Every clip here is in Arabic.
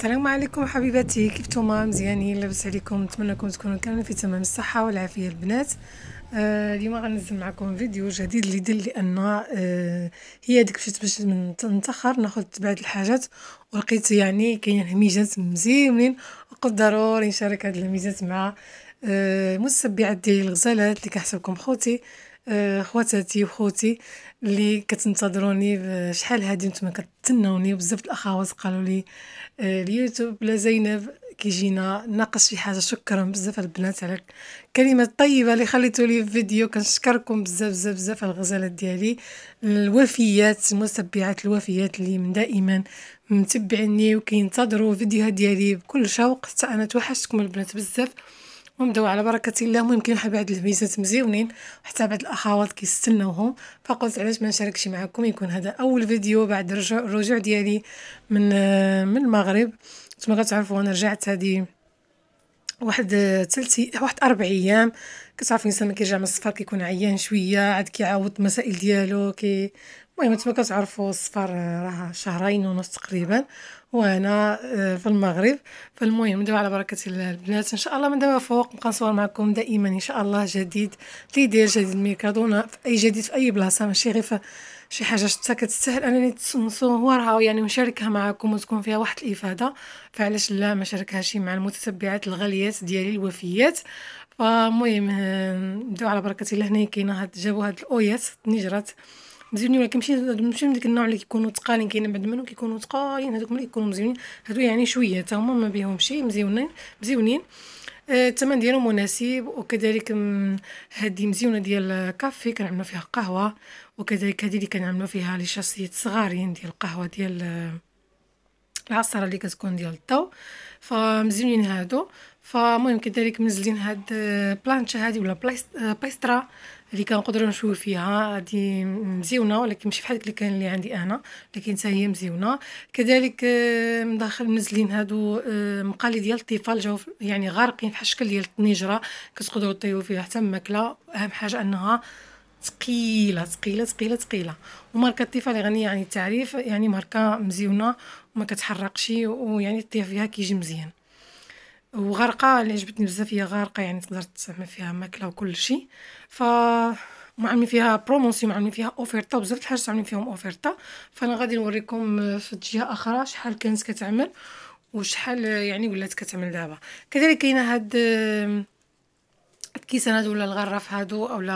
السلام عليكم حبيباتي كيف نتوما مزيانين لاباس عليكم نتمنى لكم تكونوا كاملين في تمام الصحه والعافيه البنات آه اليوم غنزل معكم فيديو جديد اللي دير لان آه هي ديك مشيت باش نتاخر ناخذ بعض الحاجات ولقيت يعني كاين هميجات مزيونين وقلت ضروري نشارك هاد الهميجات مع آه مسبعات ديال الغزالات اللي كنحسبكم خوتي خواتاتي وخوتي اللي كتنتظروني شحال هادي نتوما كتتناوني وبزاف الاخوات قالوا لي آه، اليوتيوب لا زينب كيجينا ناقص شي حاجه شكرا بزاف البنات على الكلمه الطيبه اللي خليتوا لي في فيديو كنشكركم بزاف بزاف بزاف على الغزالات ديالي الوفيات المتبعات الوفيات اللي من دائما متبعيني وكينتظروا فيديوهات ديالي بكل شوق حتى انا توحشتكم البنات بزاف ومدوا على بركة الله المهم كاين واحد بعض الهويزات مزيونين حتى بعض الاخوات كيستناوهم فقلت علاش ما نشاركش معكم يكون هذا اول فيديو بعد الرجوع ديالي من آه، من المغرب كما كتعرفوا انا رجعت هذه واحد ثلث واحد اربع ايام كتعرف الانسان ملي كيرجع من السفر كيكون عيان شويه عاد كيعاود المسائل ديالو كي المهم نتوما كتعرفوا السفر راه شهرين ونص تقريبا وانا آه، في المغرب فالمهم دابا على بركه الله البنات ان شاء الله من دابا فوق نبقى نصور معكم دائما ان شاء الله جديد اللي جديد ميكادونا في اي جديد في اي بلاصه ماشي غير في شي حاجه شفتها كتستاهل انني نصورها يعني نشاركها معكم وتكون فيها واحد الافاده فعلاش لا ما شاركهاش مع المتتبعات الغاليات ديالي الوفيات فالمهم نبداو على بركه الله هنا كاينه هاد جابوا هاد الاويات نجرات مزيونين ولكن ماشي ماشي من ديك النوع اللي كيكونوا ثقالين كاينه بعد منهم كيكونوا ثقالين هذوك ملي كيكونوا مزيونين هادو يعني شويه حتى هما ما بيهمش مزيونين مزيونين الثمن ديالو مناسب وكذلك هذه مزيونه ديال كافي كنعملوا فيها قهوه وكذلك هذه اللي كنعملوا فيها لي شاصيات صغارين ديال القهوه ديال آه، العصره اللي كتكون ديال الضو فمزيونين هادو فمهم كذلك منزلين هاد آه، بلانشا هادي ولا بايسترا آه، اللي كنقدروا نشوفوا فيها هذه مزيونه ولكن ماشي بحال اللي كان اللي عندي انا لكن هي مزيونه كذلك آه، من داخل منزلين هادو آه، مقالي ديال الطيفال جاو يعني غارقين في الشكل ديال الطنجره كتقدروا تطيبوا فيها حتى الماكله اهم حاجه انها ثقيله ثقيله ثقيله ثقيله وماركه الطيفال غنيه يعني، عن يعني التعريف يعني ماركه مزيونه وما كتحرقش ويعني الطيف فيها كيجي مزيان وغرقة اللي عجبتني بزاف هي غارقه يعني تقدر تسمى فيها ماكله وكل شيء ف معاملين فيها بروموسيون معاملين فيها اوفيرتا بزاف د الحاجات عاملين فيهم اوفيرتا فانا غادي نوريكم في جهه اخرى شحال كانت كتعمل وشحال يعني ولات كتعمل دابا كذلك كاينه هاد كيس هادو ولا الغرف هادو او لا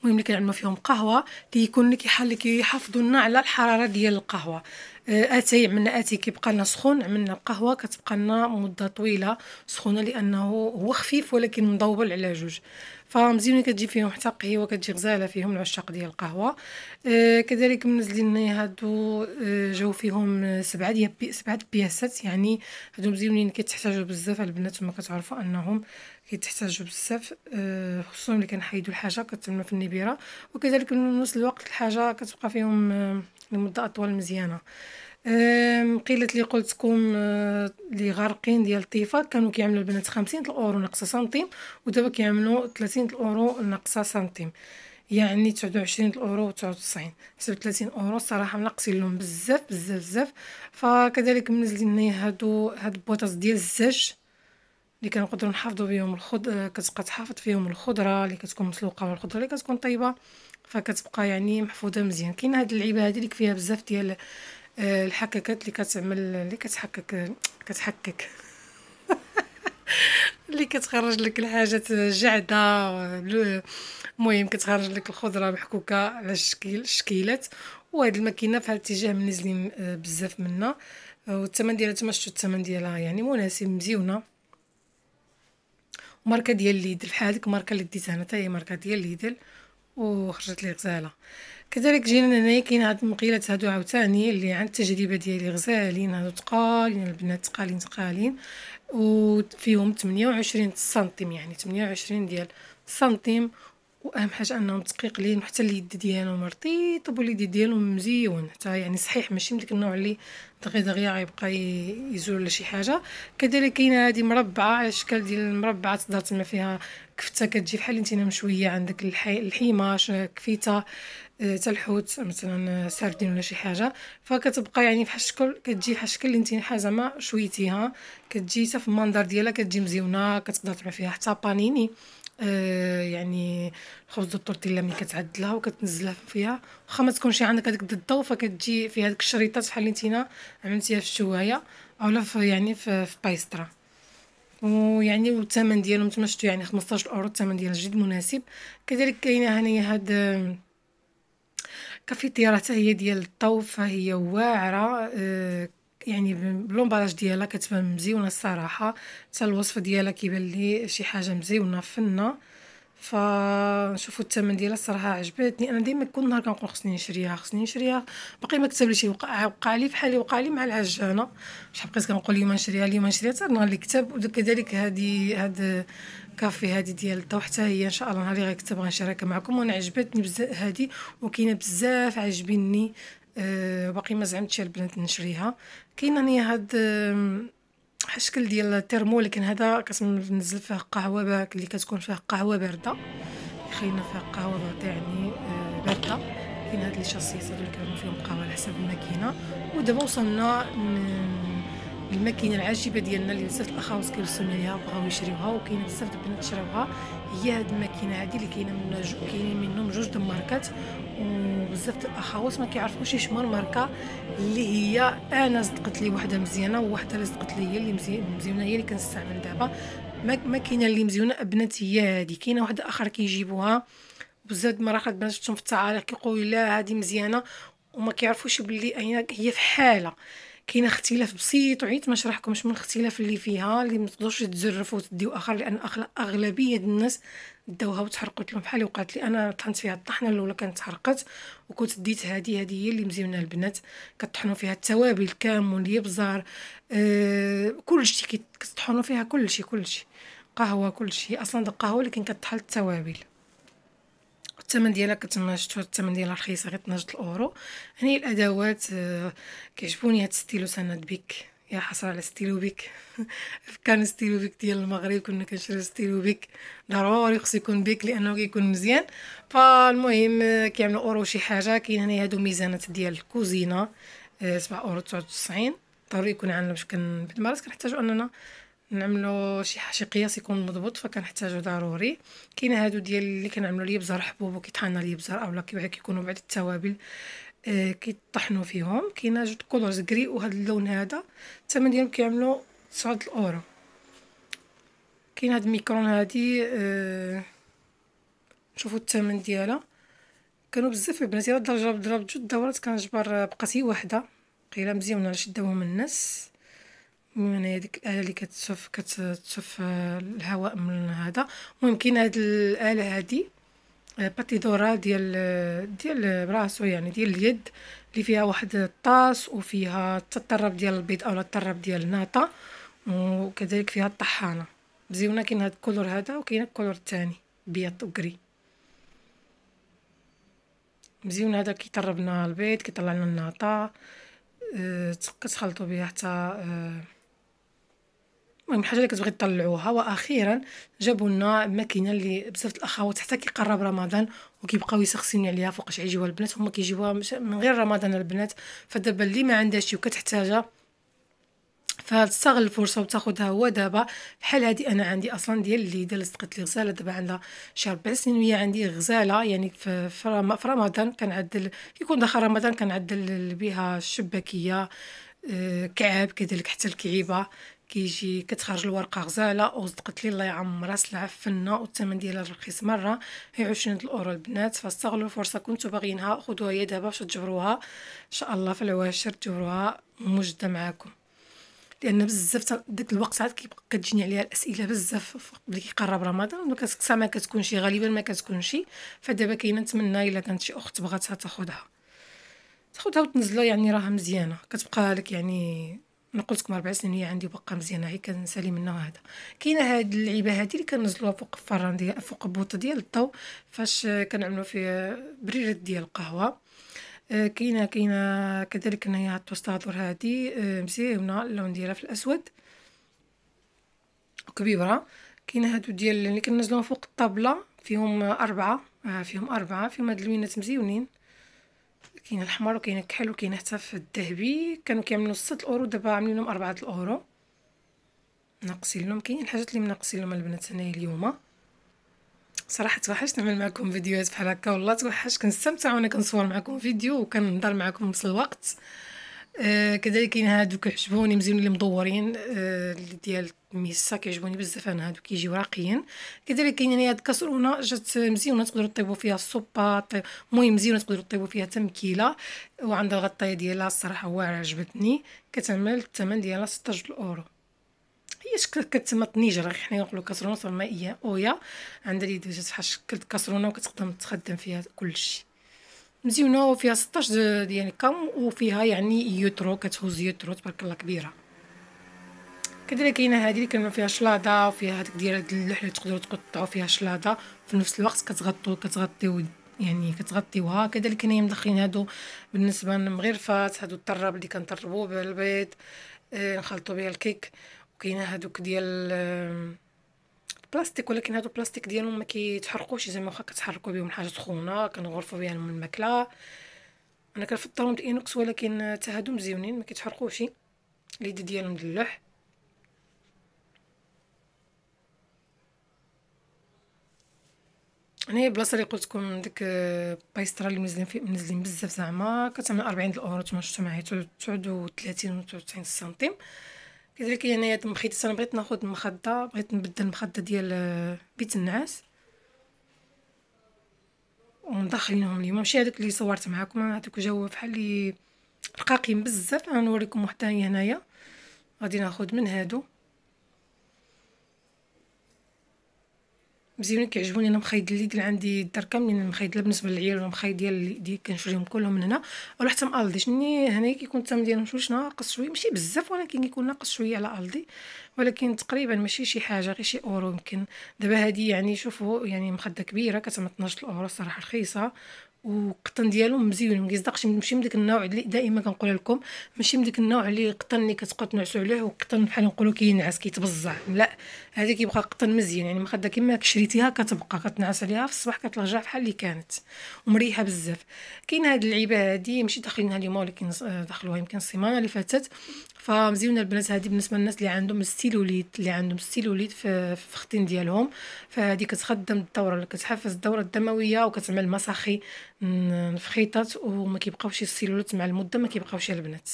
المهم اللي كنعملوا فيهم قهوه تيكون لك حل كيحافظوا لنا على الحراره ديال القهوه آه، اتاي عملنا اتاي كيبقى لنا سخون عملنا القهوه كتبقى لنا مده طويله سخونه لانه هو خفيف ولكن مضوبل على جوج فمزيان كتجي فيهم حتى قهيوه كتجي غزاله فيهم العشاق ديال القهوه آه كذلك منزلين هادو آه، جاو فيهم سبعه ديال بي سبعه بياسات يعني هادو مزيونين كيتحتاجوا بزاف البنات وما كتعرفوا انهم كيتحتاجوا بزاف آه خصوصا ملي كنحيدوا الحاجه كتمنى في النبيره وكذلك من نفس الوقت الحاجه كتبقى فيهم آه، لمده اطول مزيانه آه قيلة لي قلتكم آه، لي غارقين ديال الطيفه كانوا كيعملوا البنات 50 الاورو ناقصه سنتيم ودابا كيعملوا 30 الاورو ناقصه سنتيم يعني 29 الاورو و99 حسب 30 اورو الصراحه ناقصين لهم بزاف بزاف بزاف فكذلك منزلين لنا هادو هاد البوطاس ديال الزاج اللي كنقدروا نحافظوا بهم الخضر آه، كتبقى تحافظ فيهم الخضره اللي كتكون مسلوقه والخضره اللي كتكون طيبه فكتبقى يعني محفوظه مزيان كاين هاد اللعيبه هادي اللي فيها بزاف ديال آه، الحككات اللي كتعمل اللي كتحكك كتحكك اللي كتخرج لك الحاجات الجعدة المهم كتخرج لك الخضره محكوكه على الشكل الشكيلات وهاد الماكينه في هذا الاتجاه منزلين آه، بزاف منا آه، والثمن ديالها تما شفتوا الثمن ديالها يعني مناسب مزيونه ماركه ديال ليدل بحال هذيك الماركه اللي ديتها انا حتى هي ماركه ديال ليدل وخرجت لي غزاله كذلك جينا هنايا كاين هاد المقيلات هادو عاوتاني اللي عن التجربه ديالي غزالين هادو تقالين يعني البنات تقالين تقالين وفيهم 28 سنتيم يعني 28 ديال سنتيم واهم حاجه انهم تقيقلين حتى اليد ديالهم رطيط واليد ديالهم مزيون حتى يعني صحيح ماشي من داك النوع اللي دغيا دغيا غيبقى يزول ولا شي حاجه كذلك كاينه هذه مربعه على شكل ديال المربعه تقدر تما فيها كفته كتجي بحال انتينا مشويه عندك الحيمه كفته كفيته آه، حتى الحوت مثلا آه، سردين ولا شي حاجه فكتبقى يعني بحال الشكل كتجي بحال الشكل اللي انتي حازمه شويتيها كتجي حتى في المنظر ديالها كتجي مزيونه كتقدر تما فيها حتى بانيني آه يعني الخبز التورتيلا ملي كتعدلها وكتنزلها فيها واخا ما تكونش عندك هذيك الضو فكتجي في هذيك الشريطات شحال اللي نتينا عملتيها في الشوايه اولا في يعني في, في بايسترا ويعني والثمن ديالهم شفتو يعني 15 اورو الثمن ديال جد مناسب كذلك كاينه هنايا هاد آه، كافيتيرا حتى هي ديال الطوف فهي واعره آه يعني بلومباج ديالها كتبان مزيونه الصراحه حتى الوصف ديالها كيبان لي شي حاجه مزيونه فنه فنشوفوا الثمن ديالها الصراحه عجبتني انا ديما كل نهار كنقول خصني نشريها خصني نشريها باقي ما شي وقع وقع لي فحالي وقع لي مع العجانه شحال بقيت كنقول اليوم نشريها اليوم نشريها حتى نهار اللي كتب وكذلك هذه هاد كافي هذه ديال الضو حتى هي ان شاء الله نهار اللي غنكتب غنشاركها معكم وانا عجبتني بزاف هذه وكاينه بزاف عجبني آه، باقي ما زعمتش البنات نشريها كاين راني هاد الشكل آه، ديال الترمو لكن هذا كنزل فيه قهوه باك اللي كتكون فيه قهوه بارده خلينا فيه قهوه بارده يعني آه، بارده كاين هاد لي شاسيس هادو اللي كانوا فيهم قهوه على حسب الماكينه ودابا وصلنا الماكينه العجيبه ديالنا اللي بزاف الاخوات كيرسلوا ليها وبغاو يشريوها وكاين بزاف د البنات شراوها هي هاد الماكينه هادي اللي كاينه منها كاينين منهم جوج د الماركات و بزاف د الاخوات ما كيعرفوش شمون ماركه اللي هي انا صدقت لي وحده مزيانه وواحده اللي صدقت لي هي اللي مزيانه هي اللي كنستعمل دابا ما كاينه اللي مزيونه بنات هي هذه كاينه واحد اخر كيجيبوها بزاف د المرات البنات شفتهم في التعاليق كيقولوا لا هذه مزيانه وما كيعرفوش بلي هي في حاله كاين اختلاف بسيط وعيت ما شرحكمش من الاختلاف اللي فيها اللي ما تقدروش تزرفوا وتديو اخر لان اغلبيه الناس داوها وتحرقت لهم بحال اللي وقعت لي انا طحنت فيها الطحنه الاولى كانت تحرقت وكنت ديت هذه هذه هي اللي مزيونه البنات كطحنوا فيها التوابل كامل الابزار آه كلشي كتطحنوا فيها كلشي كلشي قهوه كلشي اصلا القهوه اللي كان كطحن التوابل والثمن ديالها كتما شفتو الثمن ديالها رخيص غير 12 الاورو هني يعني الادوات آه، كيعجبوني هاد ستيلو سند بيك يا حسره على ستيلو بيك كان ستيلو بيك ديال المغرب كنا كنشري ستيلو بيك ضروري خصو يكون بيك لانه كيكون مزيان فالمهم آه، كيعملوا اورو شي حاجه كاين هنا هادو ميزانات ديال الكوزينه 7 آه، اورو 99 ضروري يكون عندنا باش كن بالمرات كنحتاجو اننا نعملو شي شي قياس يكون مضبوط فكنحتاجو ضروري كاين هادو ديال اللي كنعملو ليبزار حبوب وكيطحن ليبزار اولا كيكونوا بعد التوابل آه كيطحنوا فيهم كاين جوج كولورز غري وهاد اللون هذا الثمن ديالهم كيعملو 9 اورو كاين هاد الميكرون هادي آه شوفوا الثمن ديالها كانوا بزاف البنات يلا ضرب ضرب جوج دورات كنجبر آه، بقات هي وحده قيله مزيونه شداوها شداوهم الناس المهم هذيك الاله اللي كتصف كتصف آه، الهواء من هذا المهم كاين هاد الاله هادي آه، باتيدورا ديال آه، ديال براسو يعني ديال اليد اللي فيها واحد الطاس وفيها التطرب ديال البيض او التطرب ديال الناطا وكذلك فيها الطحانه مزيونه كاين هاد الكولور هذا وكاين الكولور الثاني بيض وكري مزيون هذا كيطربنا البيض كيطلع لنا الناطا أه كتخلطوا بها حتى أه المهم الحاجه اللي كتبغي تطلعوها واخيرا جابوا لنا ماكينه اللي بزاف الاخوات حتى كيقرب رمضان وكيبقاو يسخسيني عليها فوقاش عيجيوها البنات هما كيجيوها من غير رمضان البنات فدابا اللي ما عندهاش وكتحتاجها فتستغل الفرصه وتاخذها هو دابا بحال هادي انا عندي اصلا ديال اللي ديال سقت لي غزاله دابا عندها شي ربع سنين وهي عندي غزاله يعني في رمضان كنعدل كيكون داخل رمضان كنعدل بها الشباكيه آه، كعاب كذلك حتى الكعيبه كيجي كتخرج الورقه غزاله او صدقت لي الله يعمرها سلعه فنه والثمن ديالها رخيص مره هي 20 الاورو البنات فاستغلوا الفرصه كنتو باغيينها خذوها هي دابا باش تجبروها ان شاء الله في العواشر تجبروها موجدة معاكم لان بزاف داك الوقت عاد كتجيني عليها الاسئله بزاف ملي كيقرب رمضان كتقصى ما كتكونش غالبا ما كتكونش فدابا كاينه نتمنى الا كانت شي اخت بغاتها تاخذها تاخذها وتنزلها يعني راها مزيانه كتبقى لك يعني انا قلت لكم اربع سنين هي عندي بقى مزيانه هي كنسالي منها هذا كاينه هاد اللعيبه هادي اللي كنزلوها فوق الفران ديال فوق البوطه ديال الضو فاش كنعملو فيه بريره ديال القهوه آه، كاينه كاينه كذلك هنايا التوستادور هادي آه، مزيونه اللون ديالها في الاسود كبيره كاينه هادو ديال اللي كنزلوهم فوق الطابله فيهم اربعه آه، فيهم اربعه فيهم هاد الوينات مزيونين كاين الحمر وكاين الكحل وكاين حتى في الذهبي كانوا كيعملوا 6 اورو دابا عاملين لهم 4 الاورو ناقصين لهم كاين الحاجات اللي مناقصين لهم البنات هنايا اليوم صراحه توحشت نعمل معكم فيديوهات بحال هكا والله توحشت كنستمتع وانا كنصور معكم فيديو وكنهضر معكم في الوقت آه، كذلك كاين هادوك عجبوني مزيون اللي مدورين آه، ديال ميسا كيعجبوني بزاف انا هادو كيجيو راقيين كذلك كاين هنا هاد الكاسرونه جات مزيونه تقدروا طيبوا فيها الصوبا المهم مزيونه تقدروا طيبوا فيها تمكيله وعندها الغطايه ديالها الصراحه واعره عجبتني كتعمل الثمن ديالها 16 اورو هي شكل كتسمى راه حنا نقولوا كاسرونه مائيه اويا عندها اللي دوزت بحال شكل كاسرونه وكتقدر تخدم فيها كلشي مزيونه وفيها 16 ديال الكم وفيها يعني يوترو كتهز يوترو تبارك الله كبيره كذلك كاينه هذه اللي كان فيها شلاضه وفيها هذيك ديال اللحله تقدروا تقطعوا فيها شلاضه في نفس الوقت كتغطوا كتغطيو يعني كتغطيوها كذلك هنايا مدخلين هادو بالنسبه للمغرفات هادو الطراب اللي كنطربوه بالبيض آه نخلطوا بها الكيك وكاينه هادوك ديال آه بلاستيك ولكن هادو بلاستيك ديالهم ما كيتحرقوش زعما واخا كتحركوا بهم حاجه سخونه كنغرفوا بها من الماكله انا كنفضلهم الانوكس ولكن حتى هادو مزيونين ما كيتحرقوش اليد ديالهم دلوح انا البلاصه اللي قلت لكم ديك بايسترا اللي منزلين فيه منزلين بزاف زعما كتعمل 40 الاورو تما شفتو معايا 39 و 90 سنتيم كذلك انايا يعني مخيت انا بغيت ناخذ مخده بغيت نبدل المخده ديال آه، بيت النعاس وندخلينهم اليوم ماشي هذوك اللي صورت معكم هذاك جو بحال اللي رقاقين بزاف غنوريكم وحده هنايا غادي ناخذ من هادو مزيانين كيعجبوني انا مخيط اللي ديال عندي الدار كاملين مخايدله بالنسبه للعيال ولا مخايد ديال كنشريهم كلهم من هنا ولا حتى من الدي شني هنا كيكون الثمن ديالهم شويه ناقص شويه ماشي بزاف ولكن كيكون ناقص شويه على الدي ولكن تقريبا ماشي شي حاجه غير شي اورو يمكن دابا هذه يعني شوفوا يعني مخده كبيره كتعمل 12 اورو صراحه رخيصه والقطن ديالو مزيون كيصدقش ماشي من داك النوع اللي دائما كنقولها لكم ماشي من داك النوع اللي قطن اللي كتبقاو تنعسوا عليه والقطن بحال نقولوا كينعس كيتبزع لا هذا كيبقى قطن مزيان يعني مخده كما شريتيها كتبقى كتنعس عليها في الصباح كترجع بحال اللي كانت ومريحه بزاف كاين هاد اللعيبه هادي ماشي داخلينها اليوم ولكن آه، دخلوها يمكن السيمانه اللي فاتت فمزيونه البنات هذه بالنسبه للناس اللي عندهم السيلوليت اللي عندهم السيلوليت في الختين ديالهم فهذه كتخدم الدوره كتحفز الدوره الدمويه وكتعمل مساخي نفخيطات وما كيبقاوش السيلوليت مع المده ما كيبقاوش البنات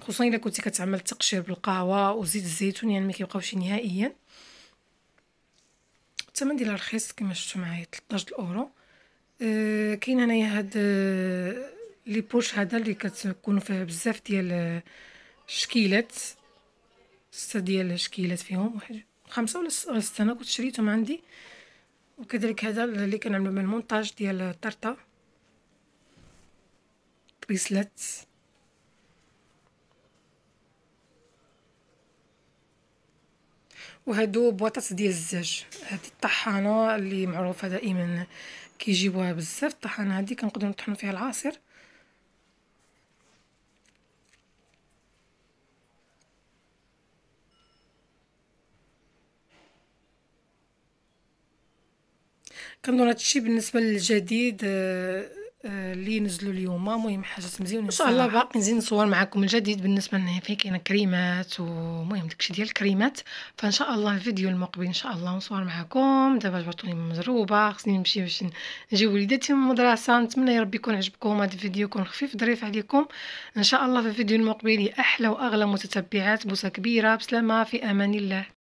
خصوصا الا كنتي كتعمل تقشير بالقهوه وزيت الزيتون يعني ما كيبقاوش نهائيا الثمن ديالها رخيص كما شفتوا معايا 13 اورو أه كاين هنايا هاد أه لي بوش هذا اللي كتكون فيه بزاف ديال الشكيلات سته ديال الشكيلات فيهم واحد خمسه ولا سته انا كنت شريتهم عندي وكذلك هذا اللي كنعملو من المونتاج ديال الطرطه بريسلات وهادو بواطات ديال الزاج هذه الطحانه اللي معروفه دائما كيجيبوها بزاف الطحانه هذه كنقدروا نطحنوا فيها العصير كنظن هادشي بالنسبه للجديد آه، آه، اللي نزلوا اليوم مهم حاجات مزيونه ان شاء الله باقي نزيد نصور معكم الجديد بالنسبه لنا فيه كاينه كريمات ومهم داكشي ديال الكريمات فان شاء الله الفيديو المقبل ان شاء الله نصور معكم دابا جبرتوني مزروبه خصني نمشي باش نجي وليداتي من المدرسه نتمنى يا ربي يكون عجبكم هذا الفيديو يكون خفيف ظريف عليكم ان شاء الله في الفيديو المقبل احلى واغلى متتبعات بوسه كبيره بسلامه في امان الله